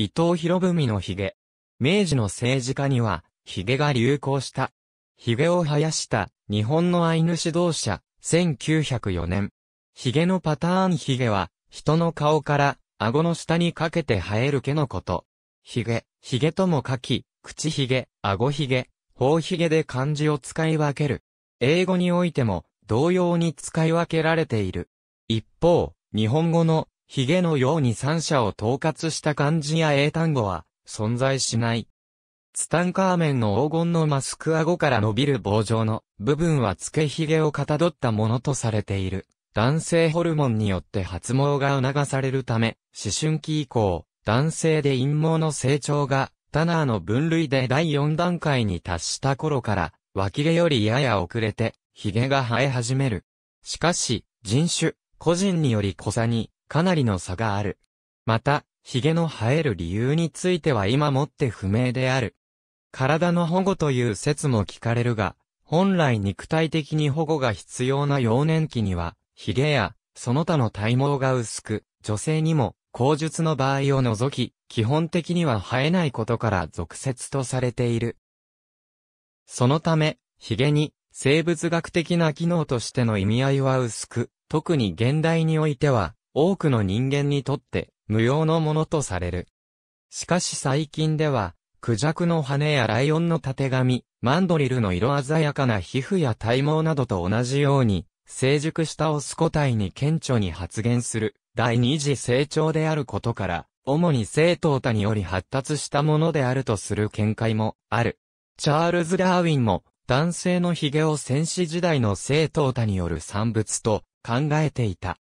伊藤博文のヒゲ。明治の政治家には、ヒゲが流行した。ヒゲを生やした日本のアイヌ指導者、1904年。ヒゲのパターンヒゲは、人の顔から顎の下にかけて生える毛のこと。ヒゲ、ヒゲとも書き、口ヒゲ、顎ヒゲ、頬ヒゲで漢字を使い分ける。英語においても同様に使い分けられている。一方、日本語のヒゲのように三者を統括した漢字や英単語は存在しない。ツタンカーメンの黄金のマスク顎から伸びる棒状の部分は付けヒゲをかたどったものとされている。男性ホルモンによって発毛が促されるため、思春期以降、男性で陰毛の成長が、タナーの分類で第4段階に達した頃から、脇毛よりやや遅れて、髭が生え始める。しかし、人種、個人により小さに、かなりの差がある。また、髭の生える理由については今もって不明である。体の保護という説も聞かれるが、本来肉体的に保護が必要な幼年期には、髭や、その他の体毛が薄く、女性にも、口述の場合を除き、基本的には生えないことから俗説とされている。そのため、髭に、生物学的な機能としての意味合いは薄く、特に現代においては、多くの人間にとって無用のものとされる。しかし最近では、クジャクの羽やライオンのたてがみ、マンドリルの色鮮やかな皮膚や体毛などと同じように、成熟したオス個体に顕著に発現する第二次成長であることから、主に正統他により発達したものであるとする見解もある。チャールズ・ダーウィンも、男性の髭を戦士時代の正統他による産物と考えていた。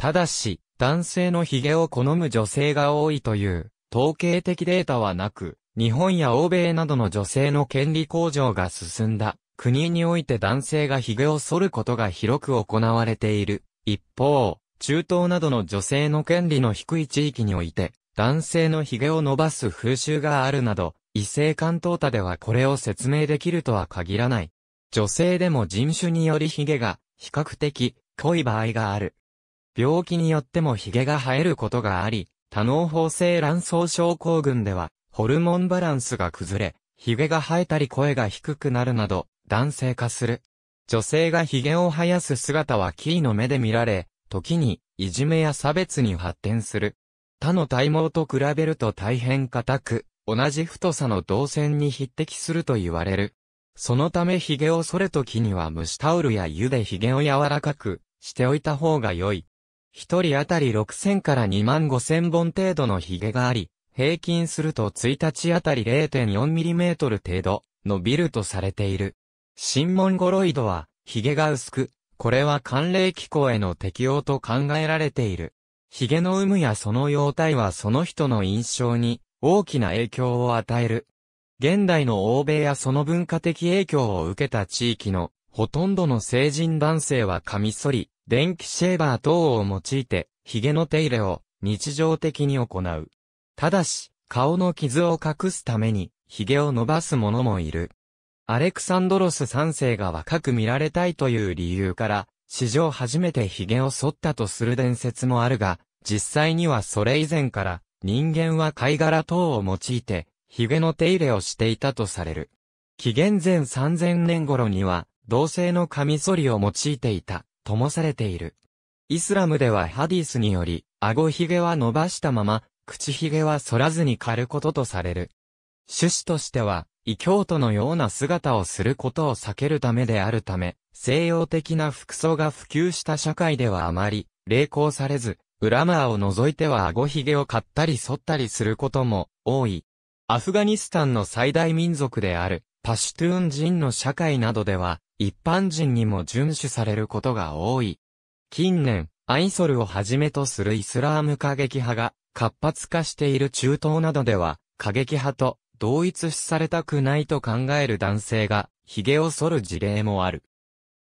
ただし、男性の髭を好む女性が多いという、統計的データはなく、日本や欧米などの女性の権利向上が進んだ、国において男性が髭を剃ることが広く行われている。一方、中東などの女性の権利の低い地域において、男性の髭を伸ばす風習があるなど、異性関東多ではこれを説明できるとは限らない。女性でも人種により髭が比較的濃い場合がある。病気によってもヒゲが生えることがあり、多能法性卵巣症候群では、ホルモンバランスが崩れ、ヒゲが生えたり声が低くなるなど、男性化する。女性がヒゲを生やす姿はキーの目で見られ、時に、いじめや差別に発展する。他の体毛と比べると大変硬く、同じ太さの動線に匹敵すると言われる。そのためヒゲを剃るときには蒸しタオルや湯でヒゲを柔らかくしておいた方が良い。一人当たり6000から2万5000本程度のヒゲがあり、平均すると1日あたり 0.4mm 程度伸びるとされている。新モンゴロイドは、ヒゲが薄く、これは寒冷気候への適応と考えられている。ヒゲの有無やその様態はその人の印象に大きな影響を与える。現代の欧米やその文化的影響を受けた地域のほとんどの成人男性はカミソリ、電気シェーバー等を用いて、髭の手入れを日常的に行う。ただし、顔の傷を隠すために、髭を伸ばす者もいる。アレクサンドロス3世が若く見られたいという理由から、史上初めて髭を剃ったとする伝説もあるが、実際にはそれ以前から、人間は貝殻等を用いて、髭の手入れをしていたとされる。紀元前3000年頃には、同性のカミソリを用いていた。灯されている。イスラムではハディスにより、顎ひげは伸ばしたまま、口ひげは剃らずに刈ることとされる。趣旨としては、異教徒のような姿をすることを避けるためであるため、西洋的な服装が普及した社会ではあまり、励行されず、ウラマーを除いては顎ひげを刈ったり剃ったりすることも多い。アフガニスタンの最大民族である、パシュトゥーン人の社会などでは、一般人にも遵守されることが多い。近年、アイソルをはじめとするイスラーム過激派が活発化している中東などでは、過激派と同一視されたくないと考える男性が、髭を剃る事例もある。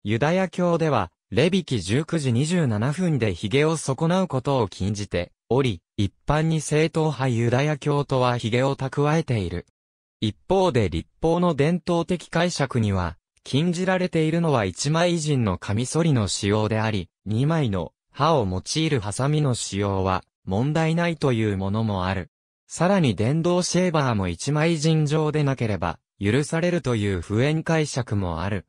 ユダヤ教では、レビキ19時27分で髭を損なうことを禁じており、一般に正統派ユダヤ教とは髭を蓄えている。一方で立法の伝統的解釈には、禁じられているのは1枚人のカミソリの使用であり、2枚の刃を用いるハサミの使用は問題ないというものもある。さらに電動シェーバーも1枚人上でなければ許されるという不縁解釈もある。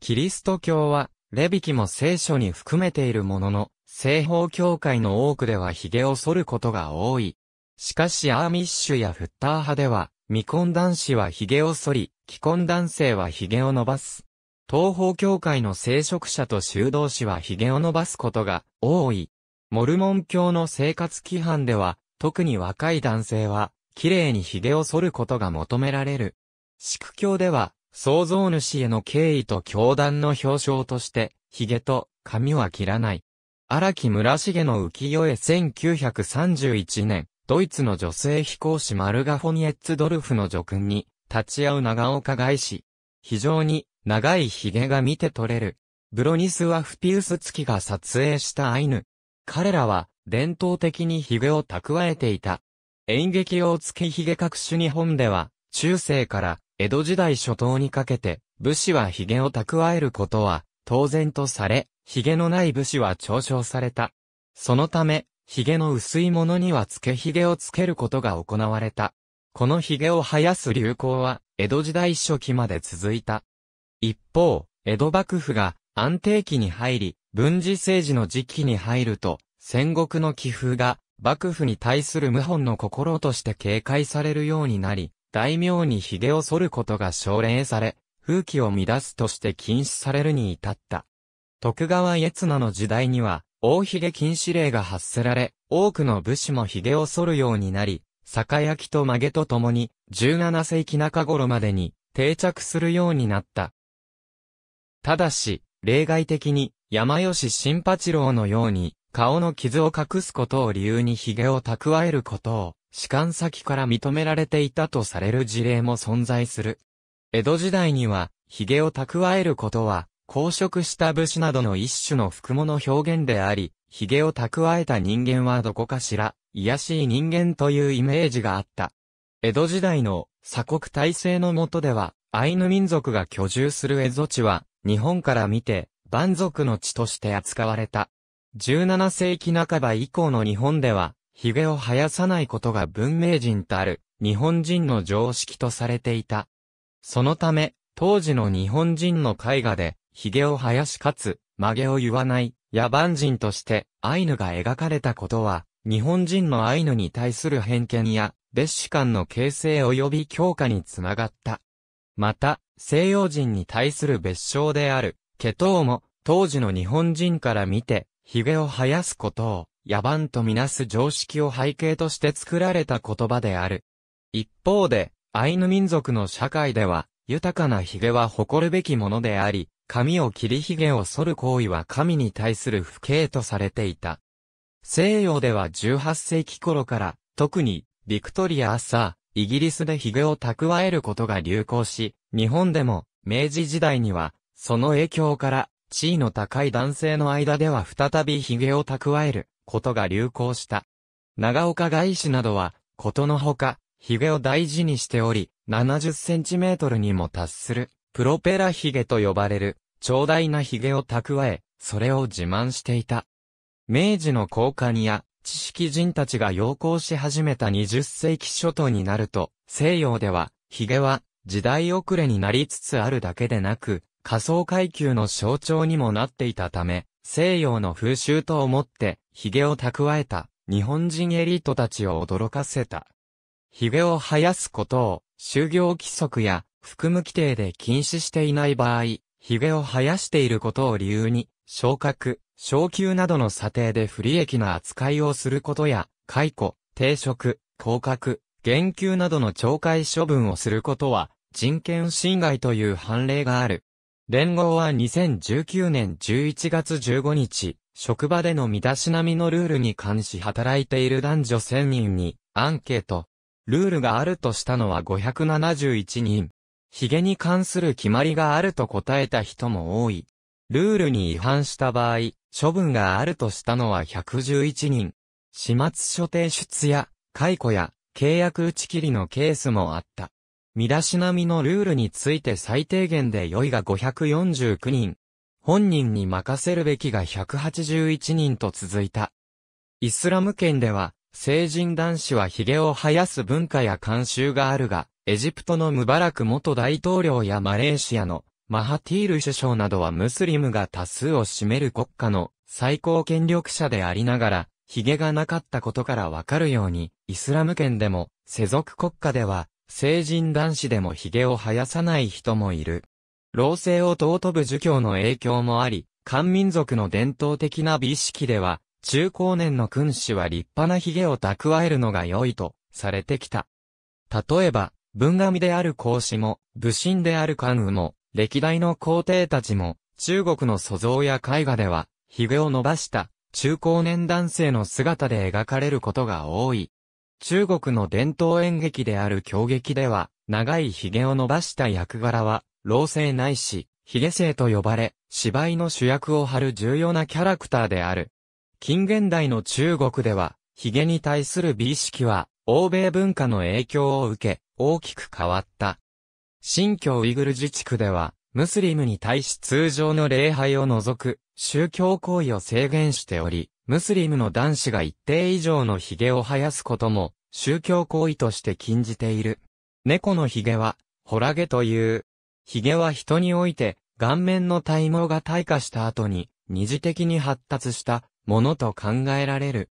キリスト教は、レビキも聖書に含めているものの、西方教会の多くでは髭を剃ることが多い。しかしアーミッシュやフッター派では、未婚男子は髭を剃り、既婚男性は髭を伸ばす。東方教会の聖職者と修道士は髭を伸ばすことが多い。モルモン教の生活規範では、特に若い男性は、綺麗に髭を剃ることが求められる。宿教では、創造主への敬意と教団の表彰として、髭と髪は切らない。荒木村重の浮世絵1931年、ドイツの女性飛行士マルガ・フォニエッツドルフの叙勲に立ち会う長岡外史。非常に長い髭が見て取れる。ブロニスワフピウス月が撮影したアイヌ。彼らは伝統的に髭を蓄えていた。演劇用付け、髭各種日本では、中世から江戸時代初頭にかけて、武士は髭を蓄えることは当然とされ、髭のない武士は嘲笑された。そのため、髭の薄いものには付け髭をつけることが行われた。この髭を生やす流行は、江戸時代初期まで続いた。一方、江戸幕府が安定期に入り、文治政治の時期に入ると、戦国の気風が、幕府に対する謀反の心として警戒されるようになり、大名に髭を剃ることが奨励され、風紀を乱すとして禁止されるに至った。徳川家綱の時代には、大髭禁止令が発せられ、多くの武士も髭を剃るようになり、酒焼きと曲げとともに、17世紀中頃までに定着するようになった。ただし、例外的に、山吉新八郎のように、顔の傷を隠すことを理由に髭を蓄えることを、士官先から認められていたとされる事例も存在する。江戸時代には、髭を蓄えることは、公職した武士などの一種の服物表現であり、髭を蓄えた人間はどこかしら、癒しい人間というイメージがあった。江戸時代の鎖国体制の下では、アイヌ民族が居住する蝦夷地は、日本から見て、蛮族の地として扱われた。17世紀半ば以降の日本では、髭を生やさないことが文明人たる、日本人の常識とされていた。そのため、当時の日本人の絵画で、髭を生やしかつ、曲げを言わない、野蛮人として、アイヌが描かれたことは、日本人のアイヌに対する偏見や、別視間の形成及び強化につながった。また、西洋人に対する別称である、ケトウも、当時の日本人から見て、髭を生やすことを、野蛮とみなす常識を背景として作られた言葉である。一方で、アイヌ民族の社会では、豊かな髭は誇るべきものであり、髪を切り髭を剃る行為は神に対する不敬とされていた。西洋では18世紀頃から、特に、ビクトリアアッサー、イギリスで髭を蓄えることが流行し、日本でも、明治時代には、その影響から、地位の高い男性の間では再び髭を蓄えることが流行した。長岡外史などは、ことのほか、髭を大事にしており、70センチメートルにも達するプロペラヒゲと呼ばれる、長大なヒゲを蓄え、それを自慢していた。明治の高官や、知識人たちが要行し始めた20世紀初頭になると、西洋では、ヒゲは、時代遅れになりつつあるだけでなく、仮想階級の象徴にもなっていたため、西洋の風習と思って、ヒゲを蓄えた、日本人エリートたちを驚かせた。ヒゲを生やすことを、就業規則や含む規定で禁止していない場合、髭を生やしていることを理由に、昇格、昇給などの査定で不利益な扱いをすることや、解雇、停職、降格、減給などの懲戒処分をすることは、人権侵害という判例がある。連合は2019年11月15日、職場での身だしなみのルールに関し働いている男女1000人にアンケート。ルールがあるとしたのは571人。髭に関する決まりがあると答えた人も多い。ルールに違反した場合、処分があるとしたのは111人。始末書提出や、解雇や、契約打ち切りのケースもあった。身だしなみのルールについて最低限で良いが549人。本人に任せるべきが181人と続いた。イスラム圏では、成人男子は髭を生やす文化や慣習があるが、エジプトのムバラク元大統領やマレーシアのマハティール首相などはムスリムが多数を占める国家の最高権力者でありながら、髭がなかったことからわかるように、イスラム圏でも、世俗国家では、成人男子でも髭を生やさない人もいる。老生を尊ぶ儒教の影響もあり、漢民族の伝統的な美意識では、中高年の君主は立派な髭を蓄えるのが良いと、されてきた。例えば、文神である孔子も、武神である関羽も、歴代の皇帝たちも、中国の素像や絵画では、髭を伸ばした、中高年男性の姿で描かれることが多い。中国の伝統演劇である狂劇では、長い髭を伸ばした役柄は、老生ないし、髭生と呼ばれ、芝居の主役を張る重要なキャラクターである。近現代の中国では、髭に対する美意識は、欧米文化の影響を受け、大きく変わった。新疆ウイグル自治区では、ムスリムに対し通常の礼拝を除く宗教行為を制限しており、ムスリムの男子が一定以上の髭を生やすことも宗教行為として禁じている。猫の髭は、ホラゲという。髭は人において、顔面の体毛が退化した後に、二次的に発達したものと考えられる。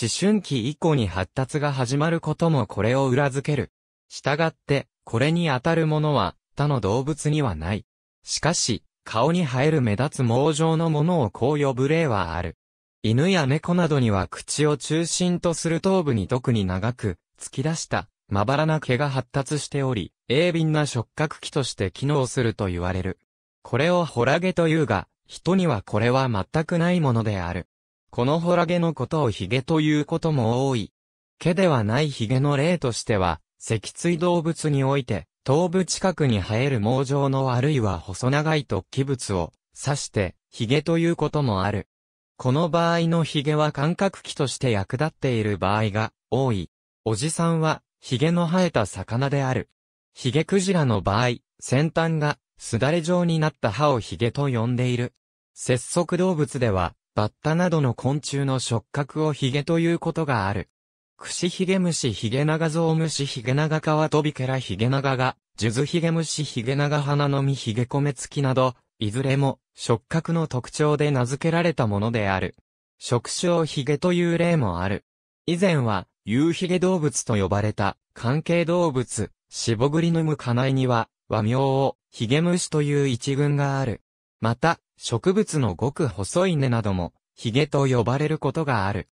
思春期以降に発達が始まることもこれを裏付ける。従って、これに当たるものは、他の動物にはない。しかし、顔に生える目立つ毛状のものをこう呼ぶ例はある。犬や猫などには口を中心とする頭部に特に長く、突き出した、まばらな毛が発達しており、鋭敏な触覚器として機能すると言われる。これをホラゲというが、人にはこれは全くないものである。このホラゲのことをヒゲということも多い。毛ではないヒゲの例としては、脊椎動物において、頭部近くに生える毛状のあるいは細長い突起物を指して、髭ということもある。この場合の髭は感覚器として役立っている場合が多い。おじさんは、髭の生えた魚である。髭クジラの場合、先端が、すだれ状になった歯を髭と呼んでいる。節足動物では、バッタなどの昆虫の触覚を髭ということがある。クシヒゲムシヒゲナガゾウムシヒゲナガカワトビケラヒゲナガが、ジュズヒゲムシヒゲナガなのみヒゲコメツキなど、いずれも触覚の特徴で名付けられたものである。触傷ヒゲという例もある。以前は、夕ヒゲ動物と呼ばれた関係動物、シボグリヌムカナイには、和名をヒゲムシという一群がある。また、植物のごく細い根なども、ヒゲと呼ばれることがある。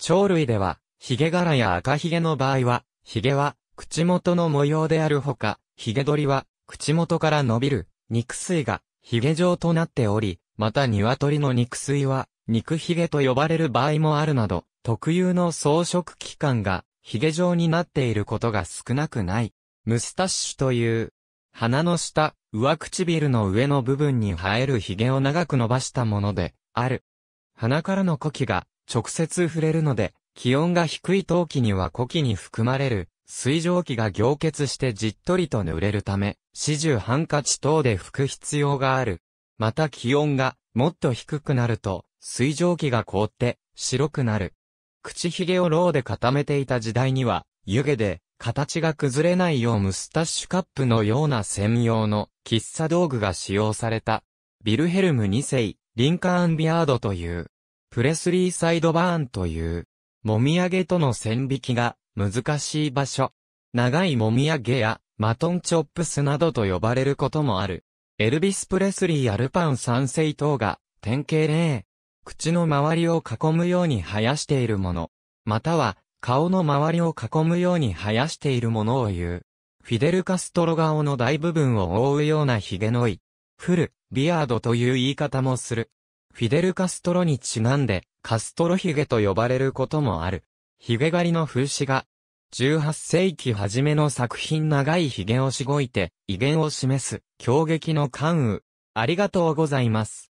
鳥類では、髭柄や赤髭の場合は、髭は口元の模様であるほか、髭取りは口元から伸びる肉水が髭状となっており、また鶏の肉水は肉髭と呼ばれる場合もあるなど、特有の装飾器官が髭状になっていることが少なくない。ムスタッシュという、鼻の下、上唇の上の部分に生える髭を長く伸ばしたもので、ある。鼻からの呼気が直接触れるので、気温が低い陶器には古器に含まれる水蒸気が凝結してじっとりと濡れるため、四終ハンカチ等で拭く必要がある。また気温がもっと低くなると、水蒸気が凍って白くなる。口ひげをローで固めていた時代には、湯気で形が崩れないようムスタッシュカップのような専用の喫茶道具が使用された。ビルヘルム2世、リンカーンビアードという、プレスリーサイドバーンという、もみあげとの線引きが難しい場所。長いもみあげやマトンチョップスなどと呼ばれることもある。エルビス・プレスリー・アルパン三世等が典型例。口の周りを囲むように生やしているもの。または顔の周りを囲むように生やしているものを言う。フィデル・カストロ顔の大部分を覆うような髭のい。フル、ビアードという言い方もする。フィデル・カストロにちなんで、カストロヒゲと呼ばれることもある。ヒゲ狩りの風刺画。18世紀初めの作品長いヒゲをしごいて、威厳を示す、狂撃の関羽。ありがとうございます。